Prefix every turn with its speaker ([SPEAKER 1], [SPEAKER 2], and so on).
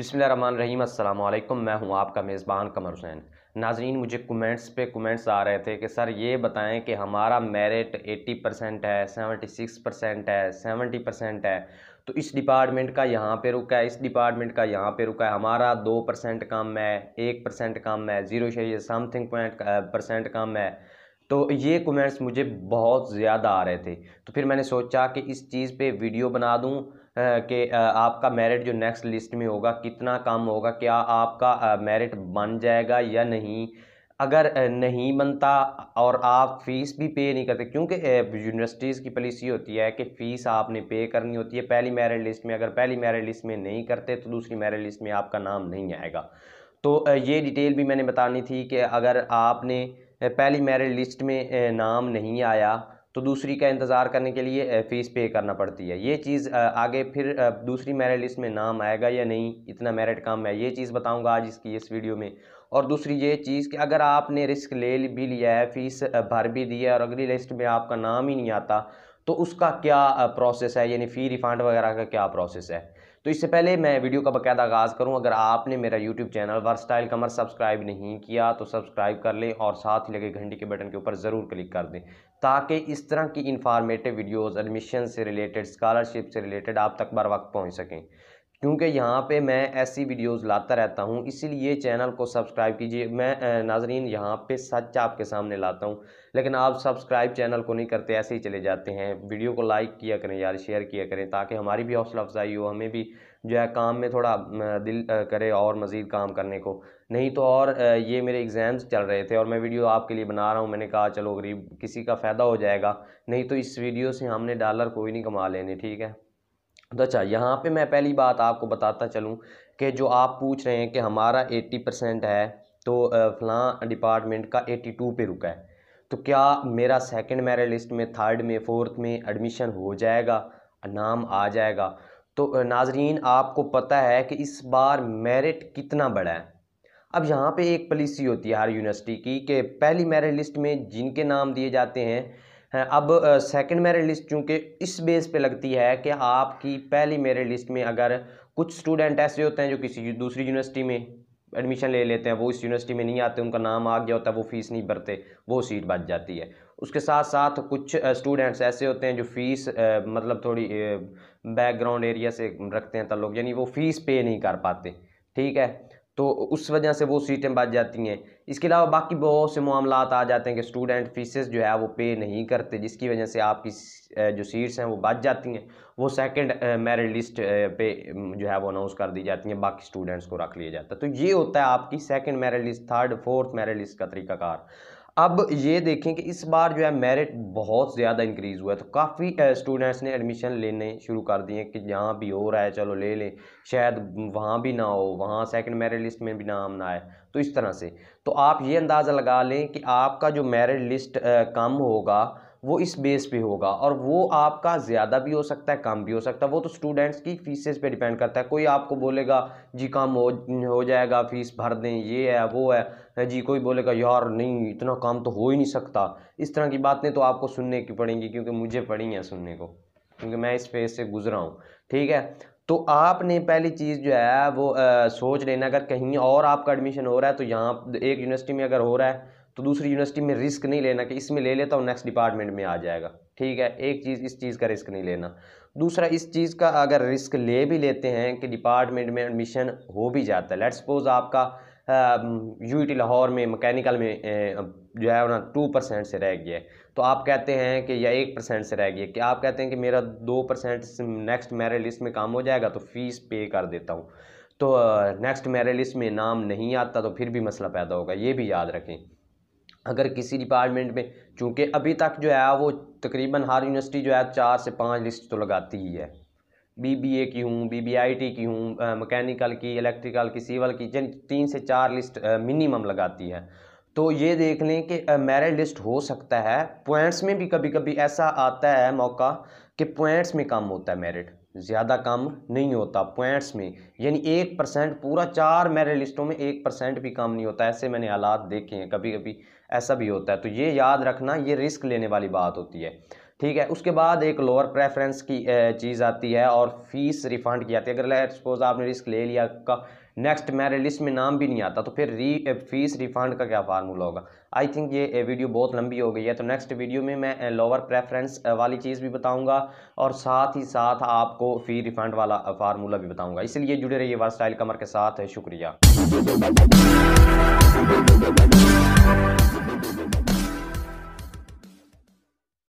[SPEAKER 1] बिसमीम अल्लाम मैं हूं आपका मेज़बान कमर हुसैन नाजरीन मुझे कमेंट्स पे कमेंट्स आ रहे थे कि सर ये बताएं कि हमारा मेरिट 80 परसेंट है 76 परसेंट है 70 परसेंट है तो इस डिपार्टमेंट का यहाँ पे रुका है इस डिपार्टमेंट का यहाँ पे रुका है हमारा दो परसेंट कम है एक परसेंट कम है ज़ीरो शही समथिंग पॉइंट परसेंट कम है तो ये कमेंट्स मुझे बहुत ज़्यादा आ रहे थे तो फिर मैंने सोचा कि इस चीज़ पे वीडियो बना दूँ कि आपका मेरिट जो नेक्स्ट लिस्ट में होगा कितना कम होगा क्या आपका मेरिट बन जाएगा या नहीं अगर नहीं बनता और आप फ़ीस भी पे नहीं करते क्योंकि यूनिवर्सिटीज़ की पॉलिसी होती है कि फ़ीस आपने पे करनी होती है पहली मेरिट लिस्ट में अगर पहली मेरिट लिस्ट में नहीं करते तो दूसरी मेरिट लिस्ट में आपका नाम नहीं आएगा तो ये डिटेल भी मैंने बतानी थी कि अगर आपने पहली मेरिट लिस्ट में नाम नहीं आया तो दूसरी का इंतज़ार करने के लिए फ़ीस पे करना पड़ती है ये चीज़ आगे फिर दूसरी मेरिट लिस्ट में नाम आएगा या नहीं इतना मेरिट कम है ये चीज़ बताऊंगा आज इसकी इस वीडियो में और दूसरी ये चीज़ कि अगर आपने रिस्क ले भी लिया है फ़ीस भर भी दी है और अगली लिस्ट में आपका नाम ही नहीं आता तो उसका क्या प्रोसेस है यानी फ़ी रिफ़ंड वगैरह का क्या प्रोसेस है तो इससे पहले मैं वीडियो का बकायदा आगाज़ करूं अगर आपने मेरा यूट्यूब चैनल वर्क स्टाइल कमर सब्सक्राइब नहीं किया तो सब्सक्राइब कर लें और साथ ही लगे घंटी के बटन के ऊपर ज़रूर क्लिक कर दें ताकि इस तरह की इन्फॉर्मेटिव वीडियोज़ एडमिशन से रिलेटेड स्कॉलरशिप से रिलेटेड आप तक बर वक्त पहुँच सकें क्योंकि यहाँ पे मैं ऐसी वीडियोस लाता रहता हूँ इसीलिए चैनल को सब्सक्राइब कीजिए मैं नाजरीन यहाँ पे सच आपके सामने लाता हूँ लेकिन आप सब्सक्राइब चैनल को नहीं करते ऐसे ही चले जाते हैं वीडियो को लाइक किया करें यार शेयर किया करें ताकि हमारी भी हौसला अफजाई हो हमें भी जो है काम में थोड़ा दिल करे और मज़ीद काम करने को नहीं तो और ये मेरे एग्ज़ाम्स चल रहे थे और मैं वीडियो आपके लिए बना रहा हूँ मैंने कहा चलो गरीब किसी का फ़ायदा हो जाएगा नहीं तो इस वीडियो से हमने डॉलर कोई नहीं कमा लेने ठीक है तो अच्छा यहाँ पे मैं पहली बात आपको बताता चलूँ कि जो आप पूछ रहे हैं कि हमारा एट्टी परसेंट है तो फलां डिपार्टमेंट का एट्टी टू पे रुका है तो क्या मेरा सेकंड मेरिट लिस्ट में थर्ड में फोर्थ में एडमिशन हो जाएगा नाम आ जाएगा तो नाजरीन आपको पता है कि इस बार मेरिट कितना बड़ा है अब यहाँ पे एक पॉलिसी होती है हर यूनिवर्सिटी की कि पहली मेरिट लिस्ट में जिनके नाम दिए जाते हैं अब सेकंड मेरिट लिस्ट चूँकि इस बेस पे लगती है कि आपकी पहली मेरिट लिस्ट में अगर कुछ स्टूडेंट ऐसे होते हैं जो किसी दूसरी यूनिवर्सिटी में एडमिशन ले लेते हैं वो इस यूनिवर्सिटी में नहीं आते उनका नाम आ गया होता है वो फ़ीस नहीं भरते वो सीट बच जाती है उसके साथ साथ कुछ स्टूडेंट्स ऐसे होते हैं जो फीस मतलब थोड़ी बैकग्राउंड एरिया से रखते हैं तल्लुक यानी वो फीस पे नहीं कर पाते ठीक है तो उस वजह से वो सीटें बच जाती हैं इसके अलावा बाकी बहुत से मामला आ जाते हैं कि स्टूडेंट फीसेस जो है वो पे नहीं करते जिसकी वजह से आपकी जो सीट्स हैं वो बच जाती हैं वो सेकंड मेरिट लिस्ट पे जो है वो अनाउंस कर दी जाती हैं बाकी स्टूडेंट्स को रख लिया जाता है तो ये होता है आपकी second merit list third fourth merit list का तरीकाकार अब ये देखें कि इस बार जो है मेरिट बहुत ज़्यादा इंक्रीज़ हुआ है तो काफ़ी स्टूडेंट्स ने एडमिशन लेने शुरू कर दिए कि जहाँ भी हो रहा है चलो ले लें शायद वहाँ भी ना हो वहाँ सेकंड मेरिट लिस्ट में भी नाम ना आए तो इस तरह से तो आप ये अंदाज़ा लगा लें कि आपका जो मेरिट लिस्ट कम होगा वो इस बेस पे होगा और वो आपका ज़्यादा भी हो सकता है कम भी हो सकता है वो तो स्टूडेंट्स की फीसेस पे डिपेंड करता है कोई आपको बोलेगा जी कम हो हो जाएगा फीस भर दें ये है वो है जी कोई बोलेगा यार नहीं इतना काम तो हो ही नहीं सकता इस तरह की बातें तो आपको सुनने की पड़ेंगी क्योंकि मुझे पड़ी हैं सुनने को क्योंकि मैं इस फेज से गुजरा हूँ ठीक है तो आपने पहली चीज़ जो है वो आ, सोच लेना अगर कहीं और आपका एडमिशन हो रहा है तो यहाँ एक यूनिवर्सिटी में अगर हो रहा है तो दूसरी यूनिवर्सिटी में रिस्क नहीं लेना कि इसमें ले लेता हूँ नेक्स्ट डिपार्टमेंट में आ जाएगा ठीक है एक चीज़ इस चीज़ का रिस्क नहीं लेना दूसरा इस चीज़ का अगर रिस्क ले भी लेते हैं कि डिपार्टमेंट में एडमिशन हो भी जाता है लेट सपोज आपका यू टी लाहौर में मैकेनिकल में जो है ना टू परसेंट से रह गया तो आप कहते हैं कि या एक परसेंट से रह गया कि आप कहते हैं कि मेरा दो परसेंट नेक्स्ट मेरे लिस्ट में काम हो जाएगा तो फ़ीस पे कर देता हूँ तो नेक्स्ट मेरे लिस्ट में नाम नहीं आता तो फिर भी मसला पैदा होगा ये भी याद रखें अगर किसी डिपार्टमेंट में चूँकि अभी तक जो है वो तकरीबन हर यूनिवर्सिटी जो है चार से पाँच लिस्ट तो लगाती ही है बी बी ए की हूँ बी बी आई टी की हूँ मकैनिकल की इलेक्ट्रिकल की सिविल की जिन तीन से चार लिस्ट मिनिमम लगाती है तो ये देख लें कि मेरिट लिस्ट हो सकता है पॉइंट्स में भी कभी कभी ऐसा आता है मौका कि पॉइंट्स में कम होता है मेरिट ज़्यादा कम नहीं होता पॉइंट्स में यानी एक परसेंट पूरा चार मेरे लिस्टों में एक परसेंट भी कम नहीं होता ऐसे मैंने हालात देखे हैं कभी कभी ऐसा भी होता है तो ये याद रखना ये रिस्क लेने वाली बात होती है ठीक है उसके बाद एक लोअर प्रेफरेंस की चीज़ आती है और फीस रिफंड की आती है अगर सपोज आपने रिस्क ले लिया का नेक्स्ट मेरे लिस्ट में नाम भी नहीं आता तो फिर री फीस रिफंड का क्या फार्मूला होगा आई थिंक ये वीडियो eh, बहुत लंबी हो गई है तो नेक्स्ट वीडियो में मैं लोअर eh, प्रेफरेंस eh, वाली चीज़ भी बताऊंगा और साथ ही साथ आपको फ़ी रिफंड वाला फार्मूला भी बताऊंगा इसलिए जुड़े रहिए वर्स स्टाइल कमर के साथ शुक्रिया